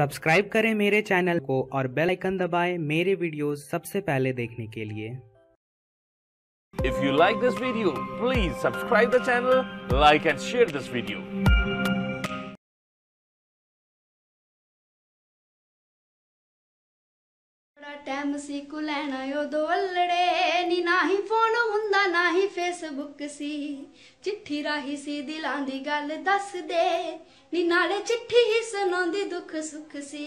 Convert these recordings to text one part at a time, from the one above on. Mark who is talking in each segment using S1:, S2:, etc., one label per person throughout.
S1: subscribe करें मेरे channel को और बेल आइकन दबाएं मेरे वीडियोस सबसे पहले देखने के लिए if you like this video please subscribe the channel like and share this video time ਸੀ ਕੁ ਲੈਣਾ ਉਦੋਂ ਅਲੜੇ ਨੀ ਨਹੀਂ ਫੋਨ ਹੁੰਦਾ ਨਹੀਂ ਫੇਸਬੁੱਕ ਸੀ ਚਿੱਠੀ ਰਾਹੀ ਸੀ ਦਿਲਾਂ ਦੀ ਗੱਲ ਦੱਸ ਦੇ ਨੀ ਨਾਲੇ ਚਿੱਠੀ ਹੀ ਸੁਣਾਉਂਦੀ ਦੁੱਖ ਸੁੱਖ ਸੀ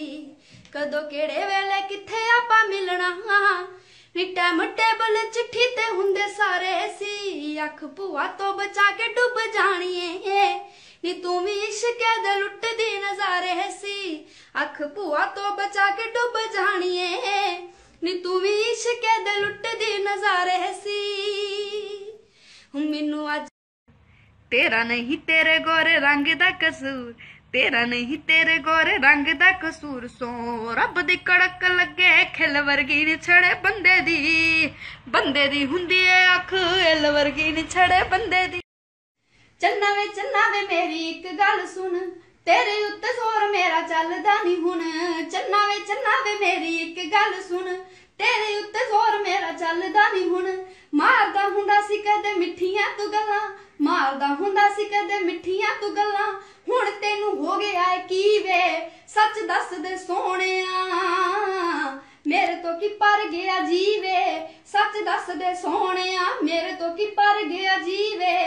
S1: ਕਦੋਂ ਕਿਹੜੇ ਵੇਲੇ ਕਿੱਥੇ ਆਪਾਂ ਮਿਲਣਾ ਨੀ ਟਾਈਮ ਟੇਬਲ ਚਿੱਠੀ ਤੇ ਹੁੰਦੇ ਸਾਰੇ ਸੀ ਅੱਖ ਭੂਆ ਤੋਂ ਬਚਾ ਕੇ ਡੁੱਬ ਜਾਣੀਏ ਨੀ ਤੂੰ ਵੀ ਇਸ਼ਕ ਦੇ ਲੁੱਟਦੀ ਨਜ਼ਾਰੇ ਸੀ ਅੱਖ ਭੂਆ ਤੋਂ ਬਚਾ ਕੇ ਡੁੱਬ ਜਾਣੀਏ ਨੀ ਤੂੰ ਵੀ ਇਸ਼ਕੇ ਦੇ ਲੁੱਟਦੀ ਨਜ਼ਾਰੇ ਸੀ ਮੈਨੂੰ ਅੱਜ ਤੇਰਾ ਨਹੀਂ ਤੇਰੇ ਗੋਰੇ ਰੰਗ ਦਾ ਕਸੂਰ ਤੇਰਾ ਨਹੀਂ ਤੇਰੇ ਗੋਰੇ ਰੰਗ ਦਾ ਕਸੂਰ ਸੋ ਰੱਬ ਦੀ ਕੜਕ ਲੱਗੇ ਖਿਲ ਵਰਗੀ ਨੀ ਛੜੇ ਬੰਦੇ ਦੀ ਬੰਦੇ ਦੀ ਹੁੰਦੀ ਏ ਅੱਖ ਇਲ ਵਰਗੀ ਨੀ ਛੜੇ ਬੰਦੇ ਦੀ ਚੰਨਾ ਵੇ ਚੰਨਾ ਵੇ ਮੇਰੀ ਇੱਕ ਗੱਲ ਸੁਣ ਤੇਰੇ ਉੱਤੇ ਜ਼ੋਰ ਮੇਰਾ ਚੱਲਦਾ ਨਹੀਂ ਹੁਣ ਚੰਨਾ ਵੇ ਮੇਰੀ ਇੱਕ ਗੱਲ ਸੁਣ ਤੇਰੇ ਉੱਤੇ ਜ਼ੋਰ ਮੇਰਾ ਚੱਲਦਾ ਨਹੀਂ ਹੁਣ ਮਾਰਦਾ ਹੁੰਦਾ ਸੀ ਕਦੇ ਮਿੱਠੀਆਂ ਤੂੰ ਗੱਲਾਂ ਮਾਰਦਾ ਹੁੰਦਾ ਸੀ ਕਦੇ ਮਿੱਠੀਆਂ ਤੂੰ ਗੱਲਾਂ ਹੁਣ ਤੈਨੂੰ ਹੋ ਗਿਆ ਕੀ ਵੇ ਸੱਚ ਦੱਸ ਦੇ ਸੋਹਣਿਆ ਮੇਰੇ ਤੋਂ ਕੀ ਪਰ ਗਿਆ ਜੀਵੇ ਸੱਚ ਦੱਸ ਦੇ ਸੋਹਣਿਆ ਮੇਰੇ ਤੋਂ ਕੀ ਪਰ ਗਿਆ ਜੀਵੇ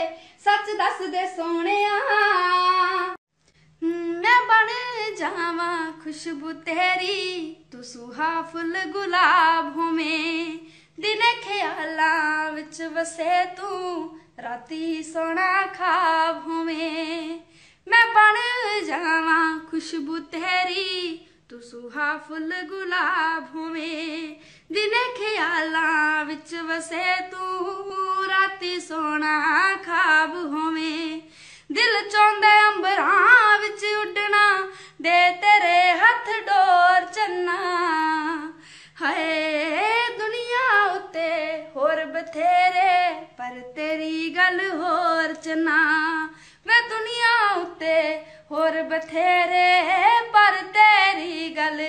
S1: ਸੱਚ ਦੱਸ ਦੇ ਸੋਹਣਿਆ ਜਹਾਵਾਂ ਖੁਸ਼ਬੂ ਤੇਰੀ ਤੂੰ ਸੁਹਾ ਫੁੱਲ ਗੁਲਾਬ ਹੋਵੇਂ ਦਿਨੇ ਖਿਆਲਾਂ ਵਿੱਚ ਵਸੇ ਤੂੰ ਰਾਤੀ ਸੋਣਾ ਖਾਬ ਹੋਵੇਂ ਮੈਂ ਬਣ ਜਾਵਾਂ ਖੁਸ਼ਬੂ ਤੇਰੀ ਤੂੰ ਸੁਹਾ ਫੁੱਲ ਗੁਲਾਬ ਹੋਵੇਂ ਦਿਨੇ ਖਿਆਲਾਂ ਵਿੱਚ ਵਸੇ ਤੂੰ ਰਾਤੀ ਸੋਣਾ ਖਾਬ ਹੋਵੇਂ ਦਿਲ ਚਾਹੁੰਦਾ ਤੇਰੀ ਗੱਲ ਹੋਰ ਚ ਨਾ ਮੈਂ ਦੁਨੀਆ ਉੱਤੇ ਹੋਰ ਬਥੇਰੇ ਪਰ ਤੇਰੀ ਗੱਲ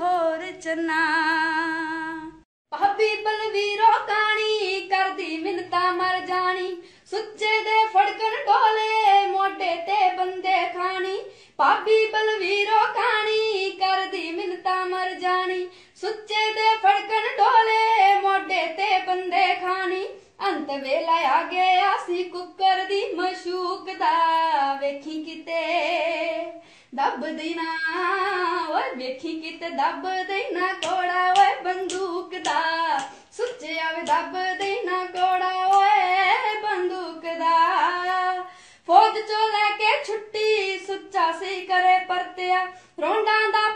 S1: ਹੋਰ ਚ ਨਾ ਭਾਬੀ ਬਲਵੀਰੋ ਕਾਣੀ ਕਰਦੀ ਮਿੰਤਾ ਮਰ ਜਾਣੀ ਸੁੱਚੇ ਦੇ ਫੜਕਣ ਢੋਲੇ ਮੋਢੇ ਤੇ ਬੰਦੇ ਖਾਣੀ ਭਾਬੀ ਬਲਵੀਰੋ ਕਾਣੀ ਕਰਦੀ ਮਿੰਤਾ ਮਰ ਜਾਣੀ ਸੁੱਚੇ ਦੇ ਵੇਲਾ ਆ ਗਿਆ ਸੀ ਕੁੱਕਰ ਦੀ ਮਸ਼ੂਕ ਦਾ ਵੇਖੀ ਕਿਤੇ ਦੱਬ ਦੇਣਾ ਓਏ ਵੇਖੀ ਕਿਤੇ ਦੱਬ ਦੇਣਾ ਕੋੜਾ ਓਏ ਬੰਦੂਕ ਦਾ ਸੁੱਚਿਆ ਵੇ ਦੱਬ ਦੇਣਾ ਕੋੜਾ ਓਏ ਬੰਦੂਕ ਦਾ ਫੌਜ ਚੋਂ ਲੈ ਕੇ ਛੁੱਟੀ ਸੁੱਚਾ ਸੀ ਕਰੇ ਪਰਤਿਆ ਰੋਂਡਾਂ ਦਾ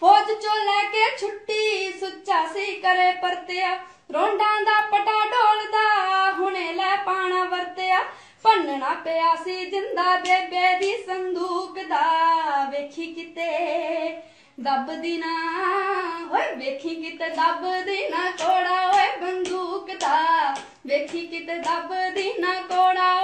S1: फौज चो लैके छुट्टी सुचा सी करे परत्या रोंडा दा पटा डोलदा हुने लै पाना वरत्या भनना पिया सी जिंदा बेबे दी संदूक दा वेखी किते दब दिना ओए वेखी किते दब दिना कोड़ा ओए बंदूक दा वेखी किते दब दिना कोड़ा